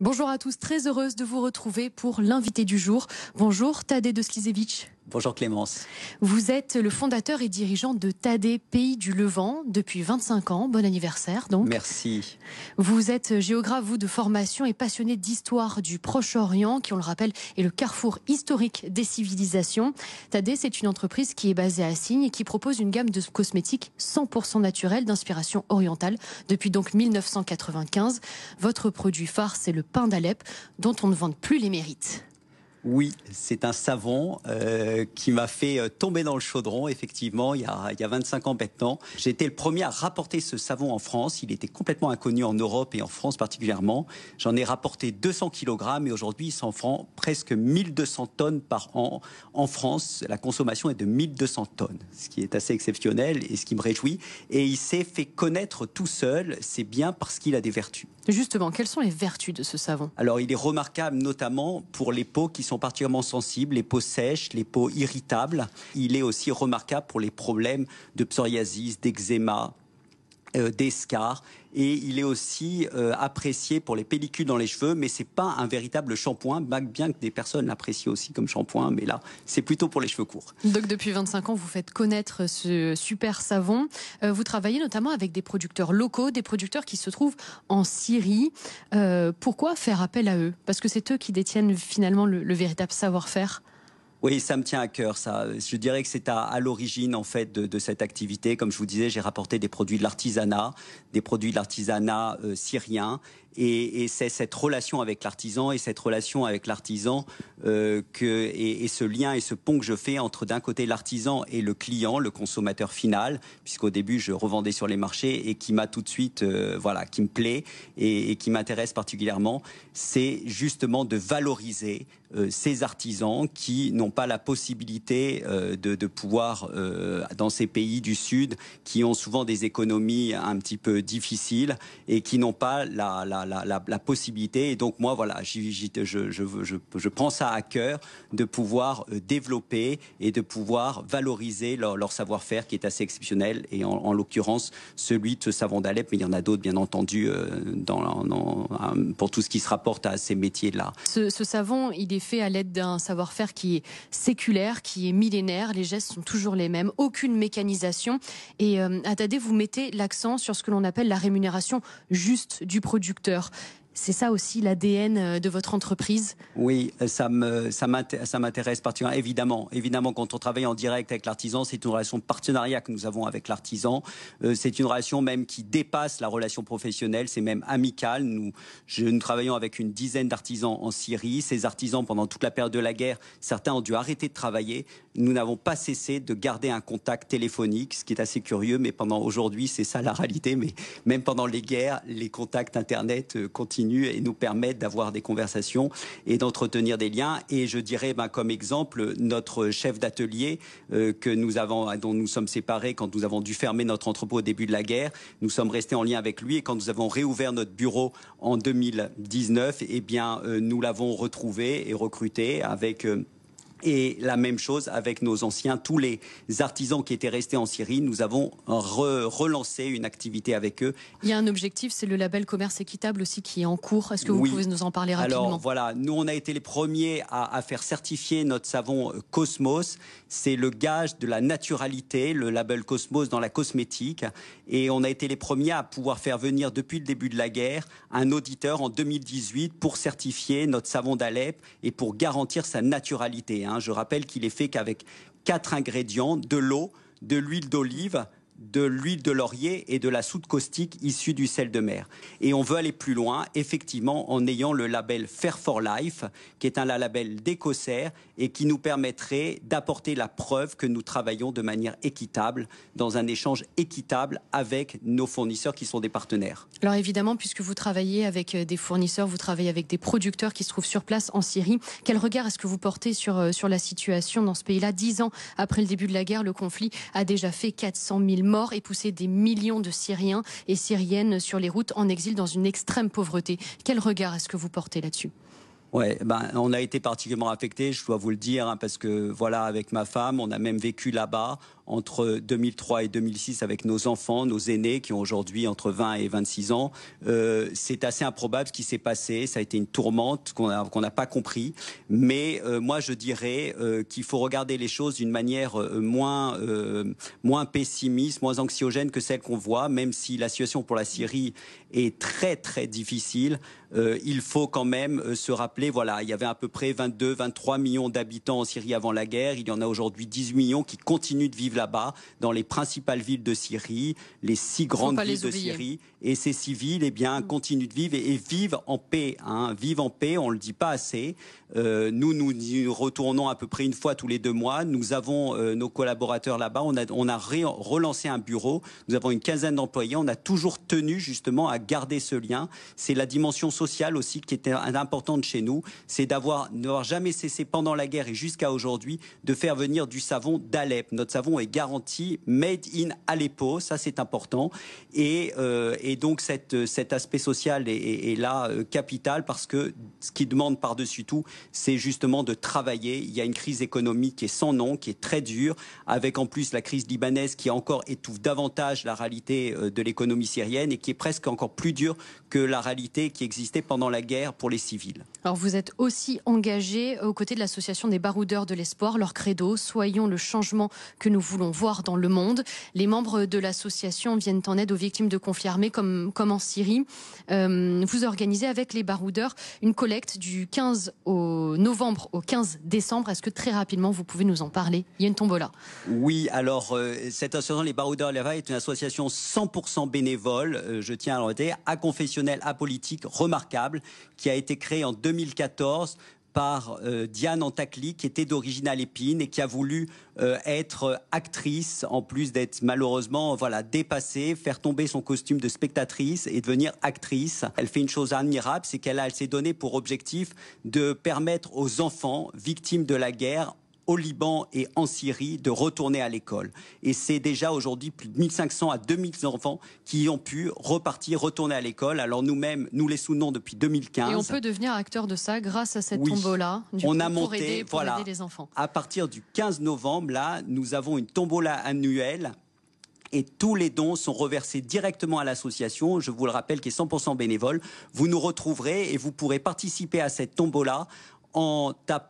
Bonjour à tous, très heureuse de vous retrouver pour l'invité du jour. Bonjour Tadej Doslizevich. Bonjour Clémence. Vous êtes le fondateur et dirigeant de Tadé Pays du Levant depuis 25 ans. Bon anniversaire donc. Merci. Vous êtes géographe, vous, de formation et passionné d'histoire du Proche-Orient, qui, on le rappelle, est le carrefour historique des civilisations. Tadé, c'est une entreprise qui est basée à Signe et qui propose une gamme de cosmétiques 100% naturels d'inspiration orientale depuis donc 1995. Votre produit phare, c'est le pain d'Alep, dont on ne vante plus les mérites. Oui, c'est un savon euh, qui m'a fait euh, tomber dans le chaudron, effectivement, il y a, il y a 25 ans maintenant. J'ai été le premier à rapporter ce savon en France. Il était complètement inconnu en Europe et en France particulièrement. J'en ai rapporté 200 kg et aujourd'hui, il s'en prend presque 1200 tonnes par an. En France, la consommation est de 1200 tonnes, ce qui est assez exceptionnel et ce qui me réjouit. Et il s'est fait connaître tout seul, c'est bien parce qu'il a des vertus. Justement, quelles sont les vertus de ce savon Alors, il est remarquable notamment pour les peaux qui sont particulièrement sensibles, les peaux sèches, les peaux irritables. Il est aussi remarquable pour les problèmes de psoriasis, d'eczéma, euh, des et il est aussi euh, apprécié pour les pellicules dans les cheveux, mais c'est pas un véritable shampoing, bien que des personnes l'apprécient aussi comme shampoing, mais là, c'est plutôt pour les cheveux courts. Donc depuis 25 ans, vous faites connaître ce super savon. Euh, vous travaillez notamment avec des producteurs locaux, des producteurs qui se trouvent en Syrie. pourquoi faire appel à eux Parce que c'est eux qui détiennent finalement le véritable savoir-faire. Oui, ça me tient à cœur, ça. Je dirais que c'est à, l'origine, en fait, de, cette activité. Comme je vous disais, j'ai rapporté des produits de l'artisanat, des produits de l'artisanat euh, syrien et, c'est cette relation avec l'artisan et cette relation avec l'artisan euh, et, ce lien et ce pont que je fais entre d'un côté l'artisan et le client, le consommateur final, puisqu'au début je revendais sur les marchés et qui m'a tout de suite euh, voilà qui me plaît et, qui m'intéresse particulièrement, c'est justement de valoriser euh, ces artisans qui n'ont pas la possibilité de, pouvoir, dans ces pays du Sud, qui ont souvent des économies un petit peu difficiles et qui n'ont pas la la, possibilité. Et donc moi, voilà, je, je, prends ça à cœur de pouvoir euh, développer et de pouvoir valoriser leur, savoir-faire qui est assez exceptionnel. Et en, l'occurrence, celui de ce savon d'Alep, mais il y en a d'autres, bien entendu, euh, dans, pour tout ce qui se rapporte à ces métiers-là. Ce, savon, il est fait à l'aide d'un savoir-faire qui est séculaire, qui est millénaire. Les gestes sont toujours les mêmes, aucune mécanisation. Et euh, vous mettez l'accent sur ce que l'on appelle la rémunération juste du producteur auditeurs. C'est ça aussi l'ADN euh, de votre entreprise Oui, euh, ça m'intéresse particulièrement. Évidemment, évidemment, quand on travaille en direct avec l'artisan, c'est une relation de partenariat que nous avons avec l'artisan. Euh, c'est une relation même qui dépasse la relation professionnelle, c'est même amical. Nous, nous travaillons avec une dizaine d'artisans en Syrie. Ces artisans, pendant toute la période de la guerre, certains ont dû arrêter de travailler. Nous n'avons pas cessé de garder un contact téléphonique, ce qui est assez curieux, mais pendant aujourd'hui, c'est ça la réalité. Mais même pendant les guerres, les contacts Internet continuent et nous permettent d'avoir des conversations et d'entretenir des liens. Et je dirais, ben, comme exemple, notre chef d'atelier euh, que nous avons, dont nous sommes séparés quand nous avons dû fermer notre entrepôt au début de la guerre. Nous sommes restés en lien avec lui et quand nous avons réouvert notre bureau en 2019, et eh bien, euh, nous l'avons retrouvé et recruté avec. Euh, et la même chose avec nos anciens, tous les artisans qui étaient restés en Syrie, nous avons relancé une activité avec eux. Il y a un objectif, c'est le label commerce équitable aussi qui est en cours. Est-ce que vous pouvez nous en parler rapidement Alors voilà, nous on a été les premiers à, à faire certifier notre savon euh, Cosmos. C'est le gage de la naturalité, le label Cosmos dans la cosmétique. Et on a été les premiers à pouvoir faire venir depuis le début de la guerre un auditeur en 2018 pour certifier notre savon d'Alep et pour garantir sa naturalité hein. Hein. Je rappelle qu'il est fait qu'avec quatre ingrédients, de l'eau, de l'huile d'olive, de l'huile de laurier et de la soude caustique issue du sel de mer. Et on veut aller plus loin, effectivement, en ayant le label Fair for Life, qui est un label d'écossaire et qui nous permettrait d'apporter la preuve que nous travaillons de manière équitable, dans un échange équitable avec nos fournisseurs qui sont des partenaires. Alors évidemment, puisque vous travaillez avec euh, des fournisseurs, vous travaillez avec des producteurs qui se trouvent sur place en Syrie, quel regard est-ce que vous portez sur, euh, sur la situation dans ce pays-là Dix ans après le début de la guerre, le conflit a déjà fait 400 000 morts mort et pousser des millions de Syriens et Syriennes sur les routes en exil dans une extrême pauvreté. Quel regard est-ce que vous portez là-dessus Ouais, ben, on a été particulièrement affecté, je dois vous le dire, hein, parce que voilà, avec ma femme, on a même vécu là-bas entre 2003 et 2006 avec nos enfants, nos aînés qui ont aujourd'hui entre 20 et 26 ans. Euh, c'est assez improbable ce qui s'est passé. Ça a été une tourmente qu'on n'a pas compris. Mais euh, moi, je dirais euh, qu'il faut regarder les choses d'une manière moins, moins pessimiste, moins anxiogène que celle qu'on voit, même si la situation pour la Syrie est très, très difficile. Euh, il faut quand même euh, se rappeler, voilà, il y avait à peu près 22, 23 millions d'habitants en Syrie avant la guerre. Il y en a aujourd'hui 18 millions qui continuent de vivre là-bas, dans les principales villes de Syrie, les six grandes villes de Syrie. Et ces civils, eh bien, mm. continuent de vivre et, vivent en paix. Hein. vivent en paix, on ne le dit pas assez. Euh, nous, nous y retournons à peu près une fois tous les deux mois. Nous avons nos collaborateurs là-bas. On a, relancé un bureau. Nous avons une quinzaine d'employés. On a toujours tenu justement à garder ce lien. C'est la dimension social aussi qui était importante chez nous, c'est d'avoir n'avoir jamais cessé pendant la guerre et jusqu'à aujourd'hui de faire venir du savon d'Alep. Notre savon est garanti made in Aleppo, ça c'est important. Et, euh, et donc cette, cet aspect social est, là euh, capital parce que ce qui demande par-dessus tout, c'est justement de travailler. Il y a une crise économique qui est sans nom, qui est très dure, avec en plus la crise libanaise qui encore étouffe davantage la réalité euh, de l'économie syrienne et qui est presque encore plus dure que la réalité qui existe pendant la guerre pour les civils. Alors vous êtes aussi engagé aux côtés de l'association des baroudeurs de l'espoir, leur credo, soyons le changement que nous voulons voir dans le monde. Les membres de l'association viennent en aide aux victimes de conflits armés comme, en Syrie. Euh, vous organisez avec les baroudeurs une collecte du 15 au novembre au 15 décembre. Est-ce que très rapidement vous pouvez nous en parler Il tombola. Oui, alors euh, cette association, les baroudeurs de l'espoir, est une association 100% bénévole, euh, je tiens à le redire, à confessionnel, à politique, remarquable qui a été créée en 2014 par euh, Diane Antacli, qui était d'origine alépine et qui a voulu euh, être euh, actrice, en plus d'être malheureusement voilà dépassée, faire tomber son costume de spectatrice et devenir actrice. Elle fait une chose admirable, c'est qu'elle elle s'est donnée pour objectif de permettre aux enfants victimes de la guerre au Liban et en Syrie de retourner à l'école. Et c'est déjà aujourd'hui plus de 1500 à 2000 enfants qui ont pu repartir, retourner à l'école. Alors nous-mêmes, nous les soutenons depuis 2015. Et on peut devenir acteur de ça grâce à cette tombola. on a monté, voilà, les enfants. À partir du 15 novembre, là, nous avons une tombola annuelle et tous les dons sont reversés directement à l'association, je vous le rappelle, qui est 100% bénévole. Vous nous retrouverez et vous pourrez participer à cette tombola en tapant